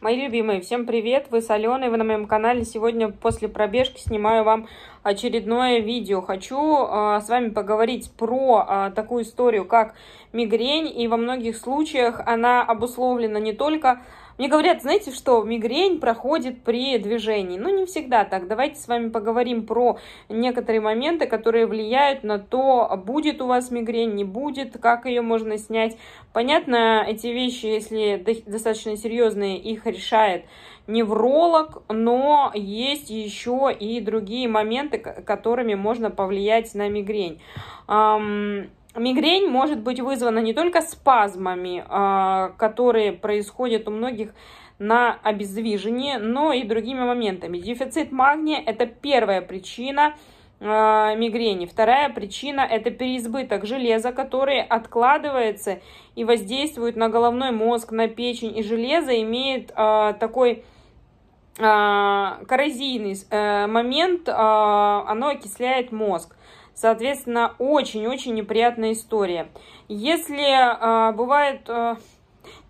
Мои любимые, всем привет! Вы с Аленой, вы на моем канале. Сегодня после пробежки снимаю вам очередное видео. Хочу э, с вами поговорить про э, такую историю, как мигрень. И во многих случаях она обусловлена не только мне говорят, знаете что, мигрень проходит при движении. Ну, не всегда так. Давайте с вами поговорим про некоторые моменты, которые влияют на то, будет у вас мигрень, не будет, как ее можно снять. Понятно, эти вещи, если достаточно серьезные, их решает невролог, но есть еще и другие моменты, которыми можно повлиять на мигрень. Мигрень может быть вызвана не только спазмами, а, которые происходят у многих на обездвижении, но и другими моментами. Дефицит магния – это первая причина а, мигрени. Вторая причина – это переизбыток железа, который откладывается и воздействует на головной мозг, на печень. И железо имеет а, такой коррозийный э, момент, оно окисляет мозг. Соответственно, очень-очень неприятная история. Если э, бывает... Э,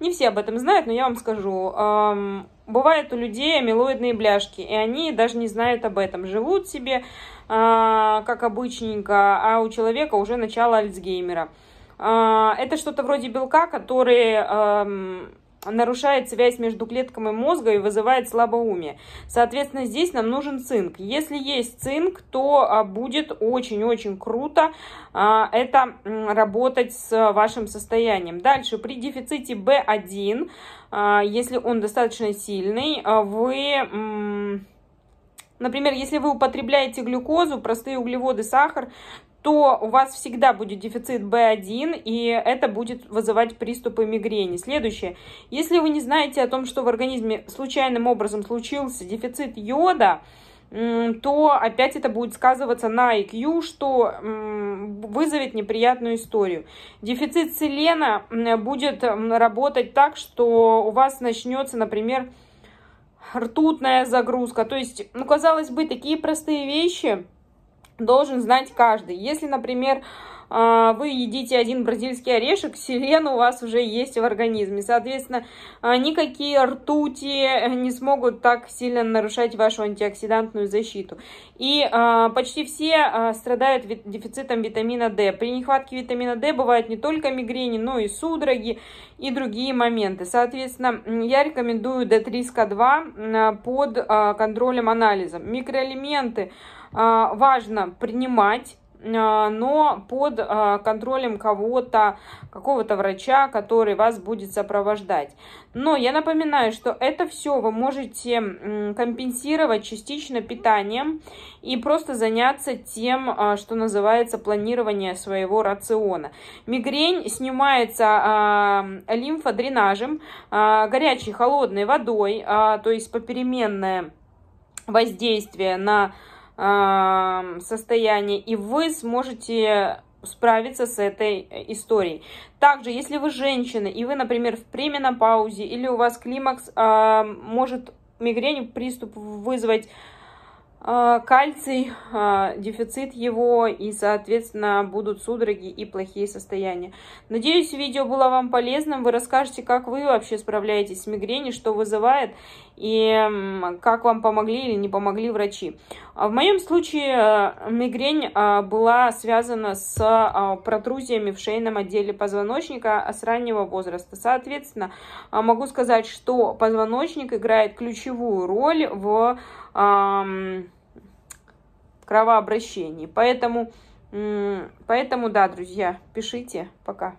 не все об этом знают, но я вам скажу. Э, а, бывают у людей амилоидные бляшки, и они даже не знают об этом. Живут себе, э, как обычненько, а у человека уже начало Альцгеймера. Э, это что-то вроде белка, который нарушает связь между клетками мозга и вызывает слабоумие. Соответственно, здесь нам нужен цинк. Если есть цинк, то а, будет очень-очень круто а, это работать с вашим состоянием. Дальше, при дефиците B1, а, если он достаточно сильный, вы... Например, если вы употребляете глюкозу, простые углеводы, сахар, то у вас всегда будет дефицит B1, и это будет вызывать приступы мигрени. Следующее. Если вы не знаете о том, что в организме случайным образом случился дефицит йода, то опять это будет сказываться на IQ, что вызовет неприятную историю. Дефицит селена будет работать так, что у вас начнется, например, ртутная загрузка. То есть, ну, казалось бы, такие простые вещи – должен знать каждый. Если, например, а, вы едите один бразильский орешек, селен у вас уже есть в организме. Соответственно, а, никакие ртути э, не смогут так сильно нарушать вашу антиоксидантную защиту. И а, почти все страдают дефицитом витамина D. При нехватке витамина D бывают не только мигрени, но и судороги и другие моменты. Соответственно, я рекомендую D3-СК2 под контролем анализа. Микроэлементы – а, важно принимать а, но под а, контролем кого-то, какого-то врача, который вас будет сопровождать. Но я напоминаю, что это все вы можете компенсировать частично питанием и просто заняться тем, что называется планирование своего рациона. Мигрень снимается лимфодренажем, горячей холодной водой, то есть попеременное воздействие на состояние, и вы сможете справиться с этой э, историей. Также, если вы женщина, и вы, например, в паузе или у вас климакс, э, может мигрень приступ вызвать э, кальций, э, дефицит его, и, соответственно, будут судороги и плохие состояния. Надеюсь, видео было вам полезным. Вы расскажете, как вы вообще справляетесь с мигренью, что вызывает, и как вам помогли или не помогли врачи. А в моем случае э, мигрень а, была связана с а, протрузиями в шейном отделе позвоночника с раннего возраста. Соответственно, могу сказать, что позвоночник играет ключевую роль в кровообращении. Поэтому, поэтому да, друзья, пишите. Пока.